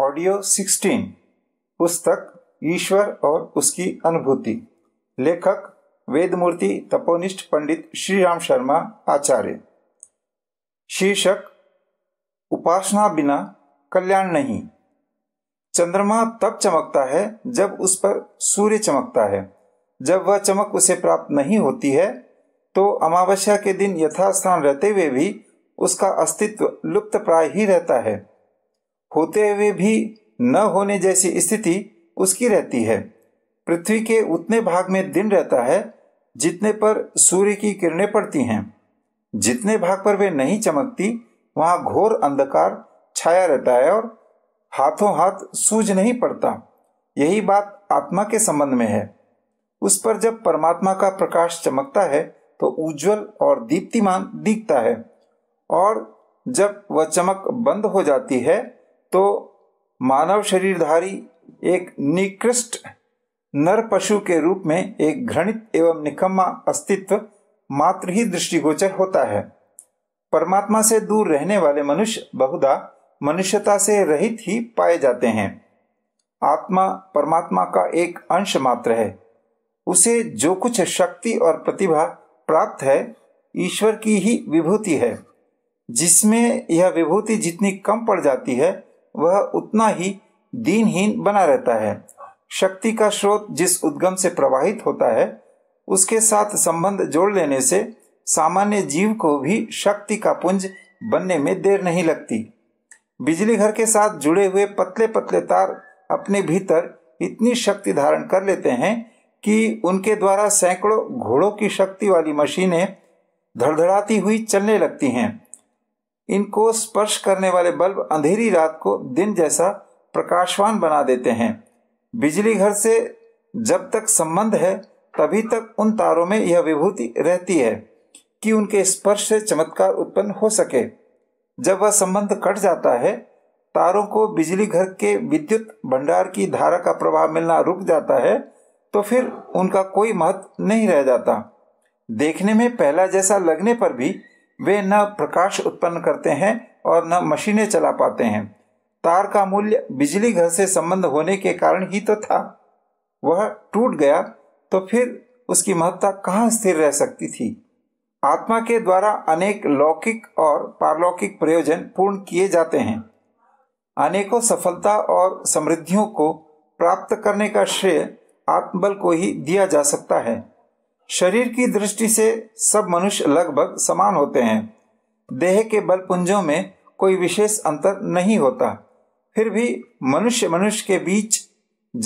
audio 16 पुस्तक ईश्वर और उसकी अनुभूति लेखक वेदमूर्ति तपोनिष्ठ पंडित श्री राम शर्मा आचार्य शीर्षक उपासना बिना कल्याण नहीं चंद्रमा तब चमकता है जब उस पर सूर्य चमकता है जब वह चमक उसे प्राप्त नहीं होती है तो अमावस्या के दिन यथास्थान रहते हुए भी उसका अस्तित्व लुप्त प्राय ही रहता है होते हुए भी न होने जैसी स्थिति उसकी रहती है पृथ्वी के उतने भाग में दिन रहता है जितने पर सूर्य की किरणें पड़ती हैं जितने भाग पर वे नहीं चमकती वहां घोर अंधकार छाया रहता है और हाथों हाथ सूझ नहीं पड़ता यही बात आत्मा के संबंध में है उस पर जब परमात्मा का प्रकाश चमकता है तो उज्जवल और दीप्तिमान दिखता है और जब वह चमक बंद हो जाती है तो मानव शरीरधारी एक निकृष्ट नर पशु के रूप में एक घृणित एवं निकम्मा अस्तित्व मात्र ही दृष्टिगोचर होता है परमात्मा से दूर रहने वाले मनुष्य बहुधा मनुष्यता से रहित ही पाए जाते हैं आत्मा परमात्मा का एक अंश मात्र है उसे जो कुछ शक्ति और प्रतिभा प्राप्त है ईश्वर की ही विभूति है जिसमें यह विभूति जितनी कम पड़ जाती है वह उतना ही दीनहीन बना रहता है शक्ति का स्रोत जिस उद्गम से प्रवाहित होता है उसके साथ संबंध जोड़ लेने से सामान्य जीव को भी शक्ति का पुंज बनने में देर नहीं लगती बिजली घर के साथ जुड़े हुए पतले पतले तार अपने भीतर इतनी शक्ति धारण कर लेते हैं कि उनके द्वारा सैकड़ों घोड़ों की शक्ति वाली मशीनें धड़धड़ाती हुई चलने लगती हैं इनको स्पर्श करने वाले बल्ब अंधेरी रात को दिन जैसा प्रकाशवान बना देते हैं बिजली घर से जब तक संबंध है तभी तक उन तारों में यह विभूति रहती है कि उनके स्पर्श से चमत्कार उत्पन्न हो सके जब वह संबंध कट जाता है तारों को बिजली घर के विद्युत भंडार की धारा का प्रभाव मिलना रुक जाता है तो फिर उनका कोई महत्व नहीं रह जाता देखने में पहला जैसा लगने पर भी वे न प्रकाश उत्पन्न करते हैं और न मशीनें चला पाते हैं तार का मूल्य बिजली घर से संबंध होने के कारण ही तो था वह टूट गया तो फिर उसकी महत्ता कहाँ स्थिर रह सकती थी आत्मा के द्वारा अनेक लौकिक और पारलौकिक प्रयोजन पूर्ण किए जाते हैं अनेकों सफलता और समृद्धियों को प्राप्त करने का श्रेय आत्मबल को ही दिया जा सकता है शरीर की दृष्टि से सब मनुष्य लगभग समान होते हैं देह के बल पुंजों में कोई विशेष अंतर नहीं होता फिर भी मनुष्य मनुष्य के बीच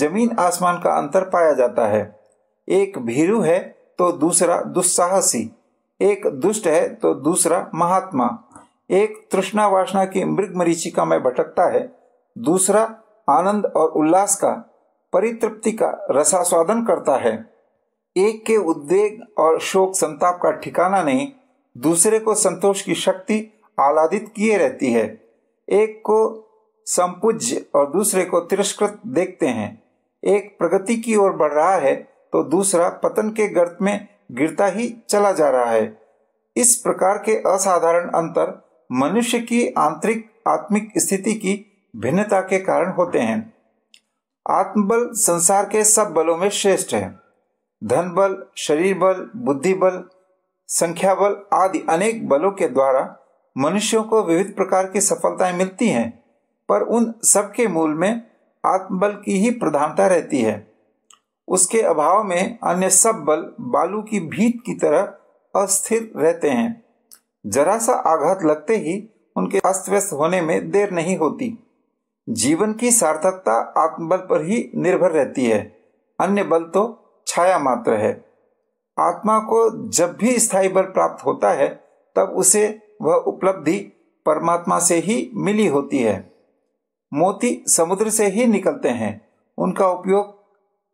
जमीन आसमान का अंतर पाया जाता है एक भीरू है तो दूसरा दुस्साहसी एक दुष्ट है तो दूसरा महात्मा एक तृष्णा वासना की मृग मरीचिका में भटकता है दूसरा आनंद और उल्लास का परितृप्ति का रसास्वादन करता है एक के उद्वेग और शोक संताप का ठिकाना नहीं दूसरे को संतोष की शक्ति आलादित किए रहती है एक को संपूज्य और दूसरे को तिरस्कृत देखते हैं एक प्रगति की ओर बढ़ रहा है तो दूसरा पतन के गर्त में गिरता ही चला जा रहा है इस प्रकार के असाधारण अंतर मनुष्य की आंतरिक आत्मिक स्थिति की भिन्नता के कारण होते हैं आत्मबल संसार के सब बलों में श्रेष्ठ है धन बल शरीर बल बुद्धि बल संख्या बल आदि अनेक बलों के द्वारा मनुष्यों को विविध प्रकार की सफलताएं मिलती हैं पर उन सबके मूल में आत्मबल की ही प्रधानता रहती है उसके अभाव में अन्य सब बल बालू की भीत की तरह अस्थिर रहते हैं जरा सा आघात लगते ही उनके अस्त व्यस्त होने में देर नहीं होती जीवन की सार्थकता आत्मबल पर ही निर्भर रहती है अन्य बल तो छाया मात्र है आत्मा को जब भी स्थायी बल प्राप्त होता है तब उसे वह उपलब्धि परमात्मा से ही मिली होती है मोती समुद्र से ही निकलते हैं उनका उपयोग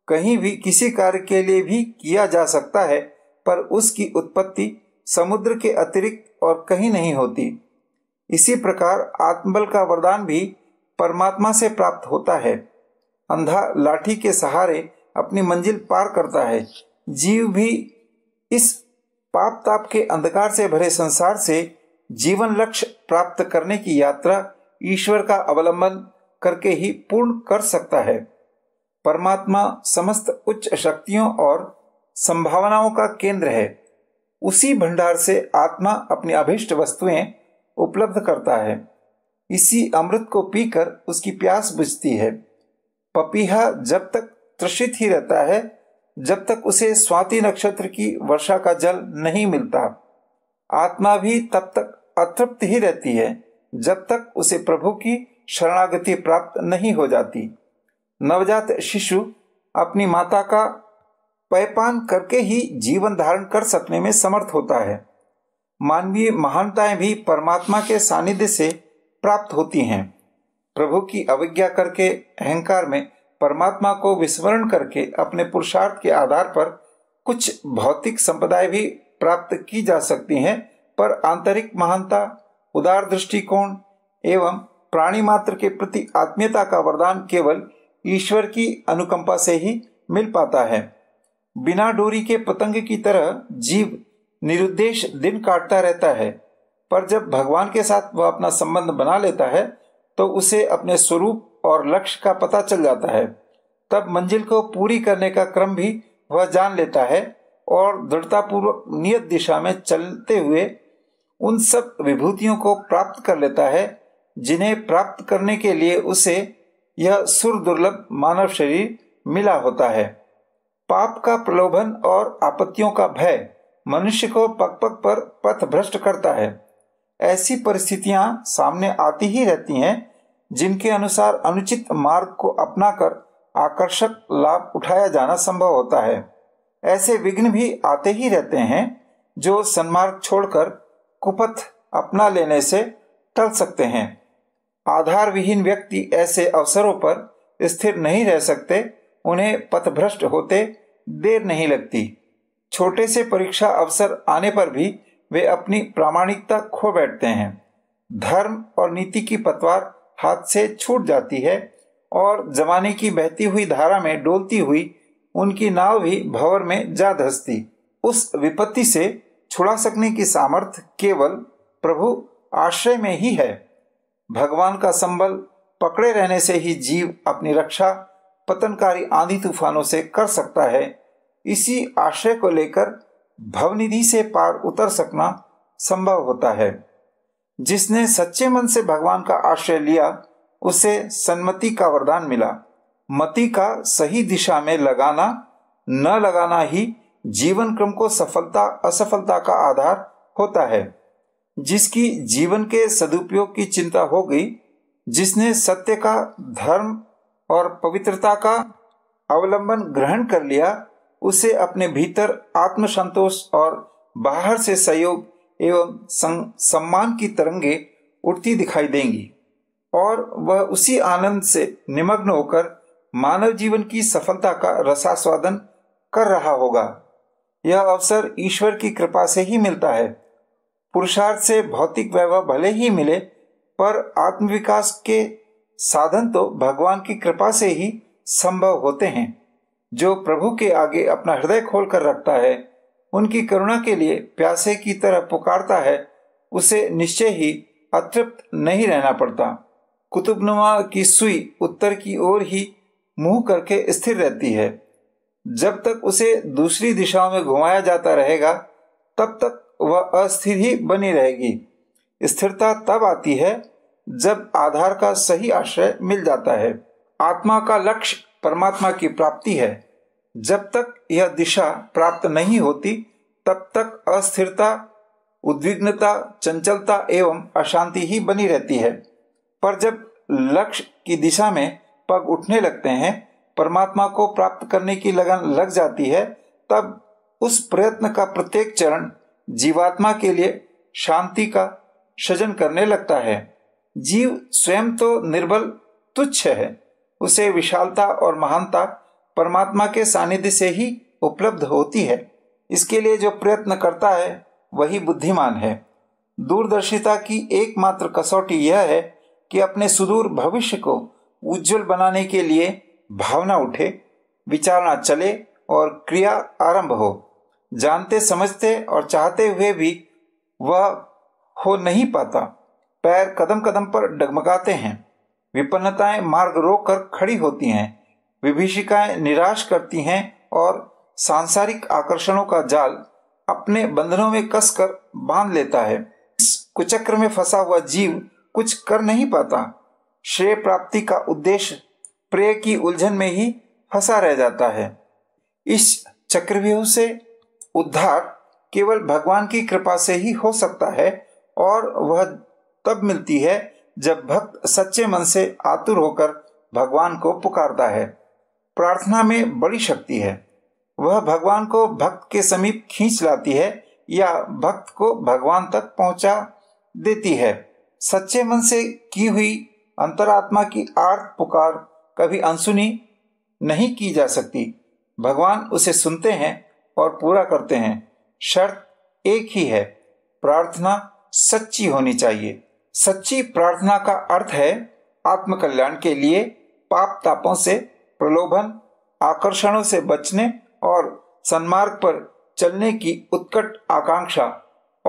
कहीं भी किसी कार्य के लिए भी किया जा सकता है पर उसकी उत्पत्ति समुद्र के अतिरिक्त और कहीं नहीं होती इसी प्रकार आत्मबल का वरदान भी परमात्मा से प्राप्त होता है अंधा लाठी के सहारे अपनी मंजिल पार करता है जीव भी इस पाप ताप के अंधकार से भरे संसार से जीवन लक्ष्य प्राप्त करने की यात्रा ईश्वर का अवलंबन करके ही पूर्ण कर सकता है परमात्मा समस्त उच्च शक्तियों और संभावनाओं का केंद्र है उसी भंडार से आत्मा अपनी अभिष्ट वस्तुएं उपलब्ध करता है इसी अमृत को पीकर उसकी प्यास बुझती है पपीहा जब तक त्रषित ही रहता है जब तक उसे स्वाति नक्षत्र की वर्षा का जल नहीं मिलता आत्मा भी तब तक अतृप्त ही रहती है जब तक उसे प्रभु की शरणागति प्राप्त नहीं हो जाती नवजात शिशु अपनी माता का पैपान करके ही जीवन धारण कर सकने में समर्थ होता है मानवीय महानताएं भी परमात्मा के सानिध्य से प्राप्त होती हैं प्रभु की अवज्ञा करके अहंकार में परमात्मा को विस्मरण करके अपने पुरुषार्थ के आधार पर कुछ भौतिक संपदाएं भी प्राप्त की जा सकती हैं पर आंतरिक महानता उदार दृष्टिकोण एवं प्राणी मात्र के प्रति आत्मीयता का वरदान केवल ईश्वर की अनुकंपा से ही मिल पाता है बिना डोरी के पतंग की तरह जीव निरुद्देश दिन काटता रहता है पर जब भगवान के साथ वह अपना संबंध बना लेता है तो उसे अपने स्वरूप और लक्ष्य का पता चल जाता है तब मंजिल को पूरी करने का क्रम भी वह जान लेता है और दृढ़तापूर्वक नियत दिशा में चलते हुए उन सब विभूतियों को प्राप्त कर लेता है जिन्हें प्राप्त करने के लिए उसे यह सुर दुर्लभ मानव शरीर मिला होता है पाप का प्रलोभन और आपत्तियों का भय मनुष्य को पग पग पर पथ भ्रष्ट करता है ऐसी परिस्थितियां सामने आती ही रहती हैं जिनके अनुसार अनुचित मार्ग को अपनाकर आकर्षक लाभ उठाया जाना संभव होता है ऐसे विघ्न भी आते ही रहते हैं जो सन्मार्ग छोड़कर कुपथ अपना लेने से टल सकते हैं आधार विहीन व्यक्ति ऐसे अवसरों पर स्थिर नहीं रह सकते उन्हें पथभ्रष्ट होते देर नहीं लगती छोटे से परीक्षा अवसर आने पर भी वे अपनी प्रामाणिकता खो बैठते हैं धर्म और नीति की पतवार हाथ से छूट जाती है और जमाने की बहती हुई धारा में डोलती हुई उनकी नाव भी भवर में जा धसती उस विपत्ति से छुड़ा सकने की सामर्थ केवल प्रभु आश्रय में ही है भगवान का संबल पकड़े रहने से ही जीव अपनी रक्षा पतनकारी आंधी तूफानों से कर सकता है इसी आश्रय को लेकर भवनिधि से पार उतर सकना संभव होता है जिसने सच्चे मन से भगवान का आश्रय लिया उसे सन्मति का वरदान मिला मति का सही दिशा में लगाना न लगाना ही जीवन क्रम को सफलता असफलता का आधार होता है जिसकी जीवन के सदुपयोग की चिंता हो गई जिसने सत्य का धर्म और पवित्रता का अवलंबन ग्रहण कर लिया उसे अपने भीतर आत्मसंतोष और बाहर से सहयोग एवं सम्मान की तरंगे उठती दिखाई देंगी और वह उसी आनंद से निमग्न होकर मानव जीवन की सफलता का रसास्वादन कर रहा होगा यह अवसर ईश्वर की कृपा से ही मिलता है पुरुषार्थ से भौतिक वैभव भले ही मिले पर आत्मविकास के साधन तो भगवान की कृपा से ही संभव होते हैं जो प्रभु के आगे अपना हृदय खोलकर रखता है उनकी करुणा के लिए प्यासे की तरह पुकारता है उसे निश्चय ही अतृप्त नहीं रहना पड़ता कुतुबनुमा की सुई उत्तर की ओर ही मुंह करके स्थिर रहती है जब तक उसे दूसरी दिशाओं में घुमाया जाता रहेगा तब तक वह अस्थिर ही बनी रहेगी स्थिरता तब आती है जब आधार का सही आश्रय मिल जाता है आत्मा का लक्ष्य परमात्मा की प्राप्ति है जब तक यह दिशा प्राप्त नहीं होती तब तक अस्थिरता उद्विग्नता चंचलता एवं अशांति ही बनी रहती है पर जब लक्ष्य की दिशा में पग उठने लगते हैं परमात्मा को प्राप्त करने की लगन लग जाती है तब उस प्रयत्न का प्रत्येक चरण जीवात्मा के लिए शांति का सृजन करने लगता है जीव स्वयं तो निर्बल तुच्छ है उसे विशालता और महानता परमात्मा के सानिध्य से ही उपलब्ध होती है इसके लिए जो प्रयत्न करता है वही बुद्धिमान है दूरदर्शिता की एकमात्र कसौटी यह है कि अपने सुदूर भविष्य को उज्जवल बनाने के लिए भावना उठे विचारणा चले और क्रिया आरंभ हो जानते समझते और चाहते हुए भी वह हो नहीं पाता पैर कदम कदम पर डगमगाते हैं विपन्नताएं मार्ग रोक कर खड़ी होती हैं विभीषिकाएं निराश करती हैं और सांसारिक आकर्षणों का जाल अपने बंधनों में कसकर बांध लेता है इस कुचक्र में फंसा हुआ जीव कुछ कर नहीं पाता श्रेय प्राप्ति का उद्देश्य प्रेय की उलझन में ही फंसा रह जाता है इस चक्रव्यूह से उद्धार केवल भगवान की कृपा से ही हो सकता है और वह तब मिलती है जब भक्त सच्चे मन से आतुर होकर भगवान को पुकारता है प्रार्थना में बड़ी शक्ति है वह भगवान को भक्त के समीप खींच लाती है या भक्त को भगवान तक पहुंचा देती है सच्चे मन से की हुई अंतरात्मा की आर्त पुकार कभी अनसुनी नहीं की जा सकती भगवान उसे सुनते हैं और पूरा करते हैं शर्त एक ही है प्रार्थना सच्ची होनी चाहिए सच्ची प्रार्थना का अर्थ है आत्मकल्याण के लिए पाप तापों से प्रलोभन आकर्षणों से बचने और सन्मार्ग पर चलने की उत्कट आकांक्षा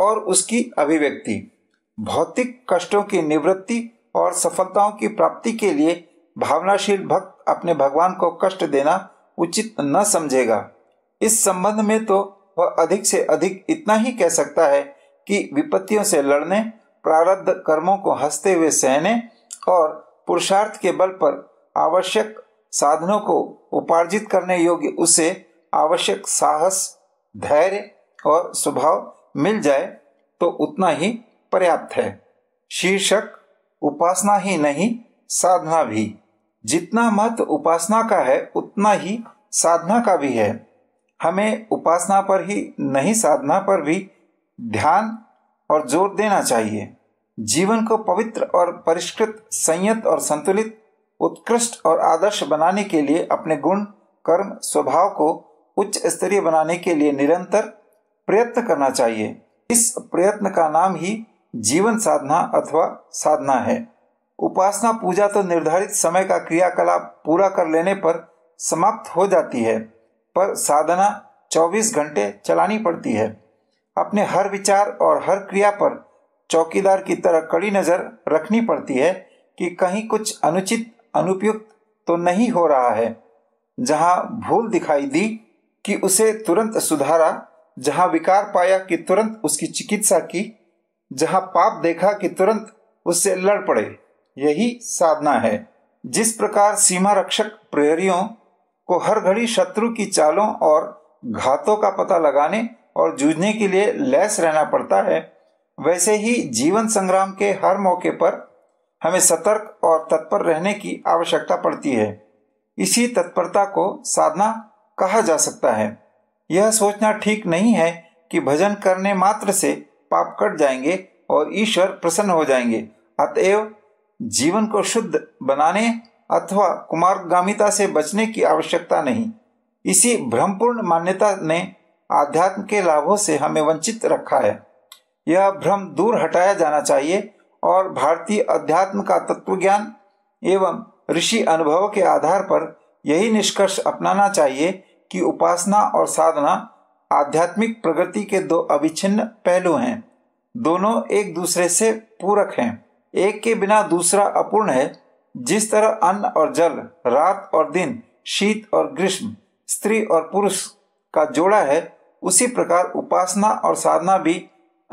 और उसकी अभिव्यक्ति भौतिक कष्टों की निवृत्ति और सफलताओं की प्राप्ति के लिए भावनाशील भक्त अपने भगवान को कष्ट देना उचित न समझेगा इस संबंध में तो वह अधिक से अधिक इतना ही कह सकता है कि विपत्तियों से लड़ने प्रारब्ध कर्मों को हंसते हुए सहने और पुरुषार्थ के बल पर आवश्यक साधनों को उपार्जित करने योग्य उसे आवश्यक साहस धैर्य और स्वभाव मिल जाए तो उतना ही पर्याप्त है शीर्षक उपासना ही नहीं साधना भी जितना महत्व उपासना का है उतना ही साधना का भी है हमें उपासना पर ही नहीं साधना पर भी ध्यान और जोर देना चाहिए जीवन को पवित्र और परिष्कृत संयत और संतुलित उत्कृष्ट और आदर्श बनाने के लिए अपने गुण कर्म स्वभाव को उच्च स्तरीय बनाने के लिए निरंतर प्रयत्न करना चाहिए इस प्रयत्न का नाम ही जीवन साधना अथवा साधना है उपासना पूजा तो निर्धारित समय का क्रियाकलाप पूरा कर लेने पर समाप्त हो जाती है पर साधना 24 घंटे चलानी पड़ती है अपने हर विचार और हर क्रिया पर चौकीदार की तरह कड़ी नज़र रखनी पड़ती है कि कहीं कुछ अनुचित अनुपयुक्त तो नहीं हो रहा है जहां भूल दिखाई दी कि उसे तुरंत सुधारा जहां विकार पाया कि तुरंत उसकी चिकित्सा की जहां पाप देखा कि तुरंत उससे लड़ पड़े यही साधना है जिस प्रकार सीमा रक्षक प्रेरियों को हर घड़ी शत्रु की चालों और घातों का पता लगाने और जूझने के लिए लैस रहना पड़ता है वैसे ही जीवन संग्राम के हर मौके पर हमें सतर्क और तत्पर रहने की आवश्यकता पड़ती है इसी तत्परता को साधना कहा जा सकता है यह सोचना ठीक नहीं है कि भजन करने मात्र से पाप कट जाएंगे और ईश्वर प्रसन्न हो जाएंगे अतएव जीवन को शुद्ध बनाने अथवा कुमारगामिता से बचने की आवश्यकता नहीं इसी भ्रमपूर्ण मान्यता ने आध्यात्म के लाभों से हमें वंचित रखा है यह भ्रम दूर हटाया जाना चाहिए और भारतीय अध्यात्म का तत्व ज्ञान एवं ऋषि अनुभव के आधार पर यही निष्कर्ष अपनाना चाहिए कि उपासना और साधना आध्यात्मिक प्रगति के दो अविच्छिन्न पहलू हैं दोनों एक दूसरे से पूरक हैं एक के बिना दूसरा अपूर्ण है जिस तरह अन्न और जल रात और दिन शीत और ग्रीष्म स्त्री और पुरुष का जोड़ा है उसी प्रकार उपासना और साधना भी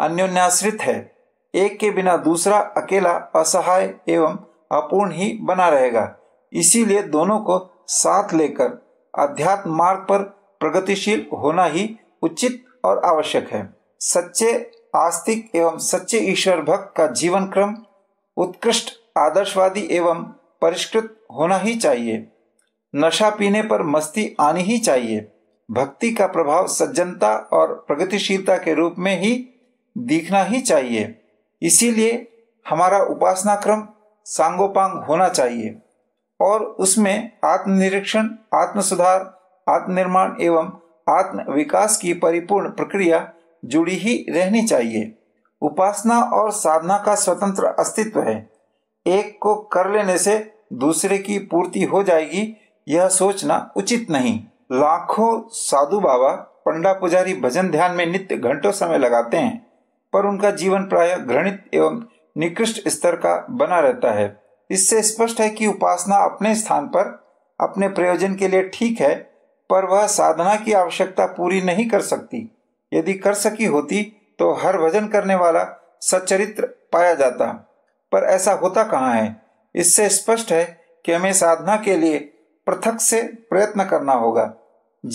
अन्योन्याश्रित है एक के बिना दूसरा अकेला असहाय एवं अपूर्ण ही बना रहेगा इसीलिए दोनों को साथ लेकर अध्यात्म मार्ग पर प्रगतिशील होना ही उचित और आवश्यक है सच्चे आस्तिक एवं सच्चे ईश्वर भक्त का जीवन क्रम उत्कृष्ट आदर्शवादी एवं परिष्कृत होना ही चाहिए नशा पीने पर मस्ती आनी ही चाहिए भक्ति का प्रभाव सज्जनता और प्रगतिशीलता के रूप में ही दिखना ही चाहिए इसीलिए हमारा उपासना क्रम सांगोपांग होना चाहिए और उसमें आत्मनिरीक्षण आत्म सुधार आत्मनिर्माण एवं आत्म विकास की परिपूर्ण प्रक्रिया जुड़ी ही रहनी चाहिए उपासना और साधना का स्वतंत्र अस्तित्व है एक को कर लेने से दूसरे की पूर्ति हो जाएगी यह सोचना उचित नहीं लाखों साधु बाबा पंडा पुजारी भजन ध्यान में नित्य घंटों समय लगाते हैं पर उनका जीवन प्राय घृणित एवं निकृष्ट स्तर का बना रहता है इससे स्पष्ट है कि उपासना अपने स्थान पर अपने प्रयोजन के लिए ठीक है पर वह साधना की आवश्यकता पूरी नहीं कर सकती यदि कर सकी होती तो हर भजन करने वाला सच्चरित्र पाया जाता पर ऐसा होता कहाँ है इससे स्पष्ट है कि हमें साधना के लिए पृथक से प्रयत्न करना होगा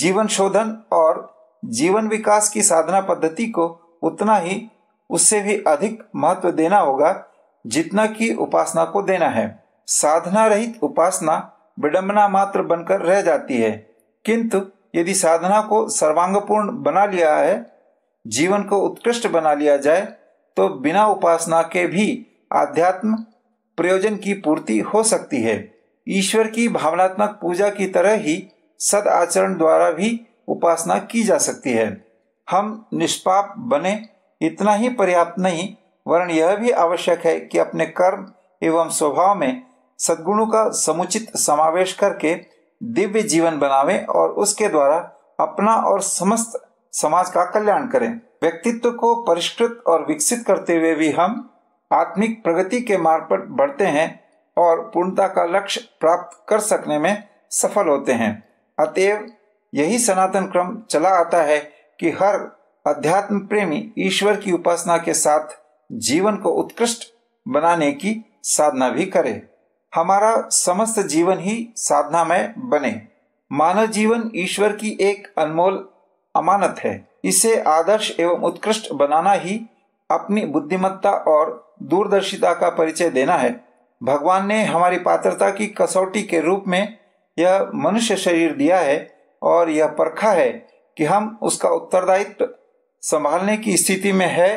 जीवन शोधन और जीवन विकास की साधना पद्धति को उतना ही उससे भी अधिक महत्व देना होगा जितना कि उपासना को देना है साधना रहित उपासना विडंबना मात्र बनकर रह जाती है किंतु यदि साधना को सर्वांगपूर्ण बना लिया है जीवन को उत्कृष्ट बना लिया जाए तो बिना उपासना के भी आध्यात्म प्रयोजन की पूर्ति हो सकती है ईश्वर की भावनात्मक पूजा की तरह ही सद आचरण द्वारा भी उपासना की जा सकती है हम निष्पाप बने इतना ही पर्याप्त नहीं वरन यह भी आवश्यक है कि अपने कर्म एवं स्वभाव में सद्गुणों का समुचित समावेश करके दिव्य जीवन बनावे और उसके द्वारा अपना और समस्त समाज का कल्याण करें व्यक्तित्व को परिष्कृत और विकसित करते हुए भी हम आत्मिक प्रगति के मार्ग पर बढ़ते हैं और पूर्णता का लक्ष्य प्राप्त कर सकने में सफल होते हैं अतएव यही सनातन क्रम चला आता है कि हर अध्यात्म प्रेमी ईश्वर की उपासना के साथ जीवन को उत्कृष्ट बनाने की साधना भी करे हमारा समस्त जीवन ही साधना में बने मानव जीवन ईश्वर की एक अनमोल अमानत है इसे आदर्श एवं उत्कृष्ट बनाना ही अपनी बुद्धिमत्ता और दूरदर्शिता का परिचय देना है भगवान ने हमारी पात्रता की कसौटी के रूप में यह मनुष्य शरीर दिया है और यह परखा है कि हम उसका उत्तरदायित्व संभालने की स्थिति में है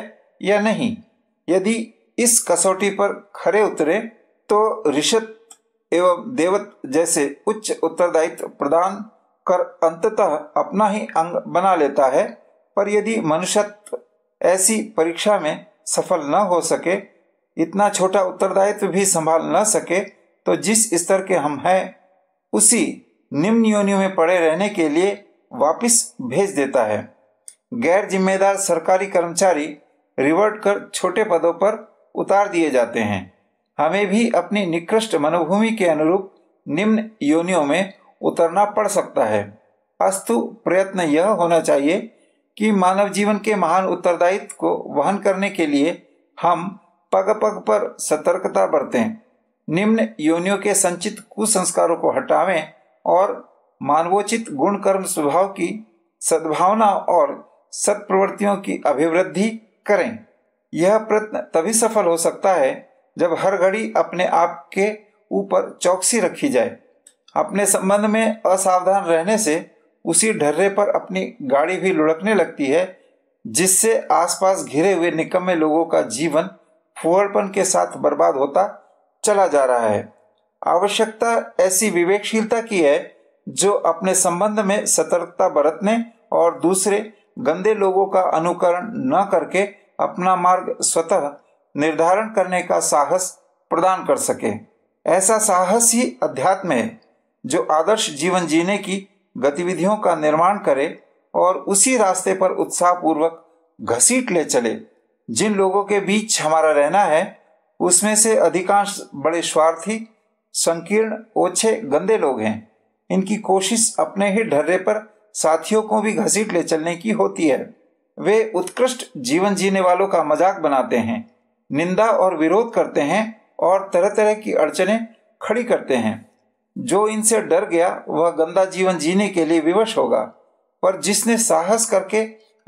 या नहीं यदि इस कसौटी पर खरे उतरे तो ऋषत एवं देवत जैसे उच्च उत्तरदायित्व प्रदान कर अंततः अपना ही अंग बना लेता है पर यदि मनुष्यत्व ऐसी परीक्षा में सफल न हो सके इतना छोटा उत्तरदायित्व भी संभाल न सके तो जिस स्तर के हम हैं उसी निम्न योनियों में पड़े रहने के लिए वापस भेज देता है गैर जिम्मेदार सरकारी कर्मचारी रिवर्ट कर छोटे पदों पर उतार दिए जाते हैं हमें भी अपनी निकृष्ट मनोभूमि के अनुरूप निम्न योनियों में उतरना पड़ सकता है अस्तु प्रयत्न यह होना चाहिए कि मानव जीवन के महान उत्तरदायित्व को वहन करने के लिए हम पग पग पर सतर्कता बरतें निम्न योनियों के संचित कुसंस्कारों को हटावें और मानवोचित गुण कर्म स्वभाव की सद्भावना और सत्प्रवृत्तियों की अभिवृद्धि करें यह प्रयत्न तभी सफल हो सकता है जब हर घड़ी अपने आप के ऊपर चौकसी रखी जाए अपने संबंध में असावधान रहने से उसी ढर्रे पर अपनी गाड़ी भी लुढ़कने लगती है जिससे आसपास घिरे हुए निकम्मे लोगों का जीवन फुहड़पन के साथ बर्बाद होता चला जा रहा है आवश्यकता ऐसी विवेकशीलता की है जो अपने संबंध में सतर्कता बरतने और दूसरे गंदे लोगों का अनुकरण न करके अपना मार्ग स्वतः निर्धारण करने का साहस प्रदान कर सके ऐसा साहस ही अध्यात्म है जो आदर्श जीवन जीने की गतिविधियों का निर्माण करे और उसी रास्ते पर उत्साहपूर्वक घसीट ले चले जिन लोगों के बीच हमारा रहना है उसमें से अधिकांश बड़े स्वार्थी संकीर्ण ओछे गंदे लोग हैं इनकी कोशिश अपने ही ढर्रे पर साथियों को भी घसीट ले चलने की होती है वे उत्कृष्ट जीवन जीने वालों का मजाक बनाते हैं निंदा और विरोध करते हैं और तरह तरह की अड़चने खड़ी करते हैं जो इनसे डर गया वह गंदा जीवन जीने के लिए विवश होगा पर जिसने साहस करके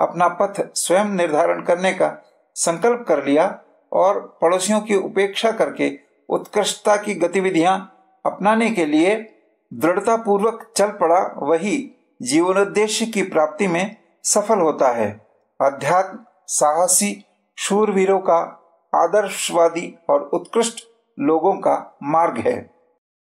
अपना पथ स्वयं निर्धारण करने का संकल्प कर लिया और पड़ोसियों की उपेक्षा करके उत्कृष्टता की गतिविधियां अपनाने के लिए दृढ़तापूर्वक चल पड़ा वही जीवनोद्देश्य की प्राप्ति में सफल होता है अध्यात्म साहसी शूरवीरों का आदर्शवादी और उत्कृष्ट लोगों का मार्ग है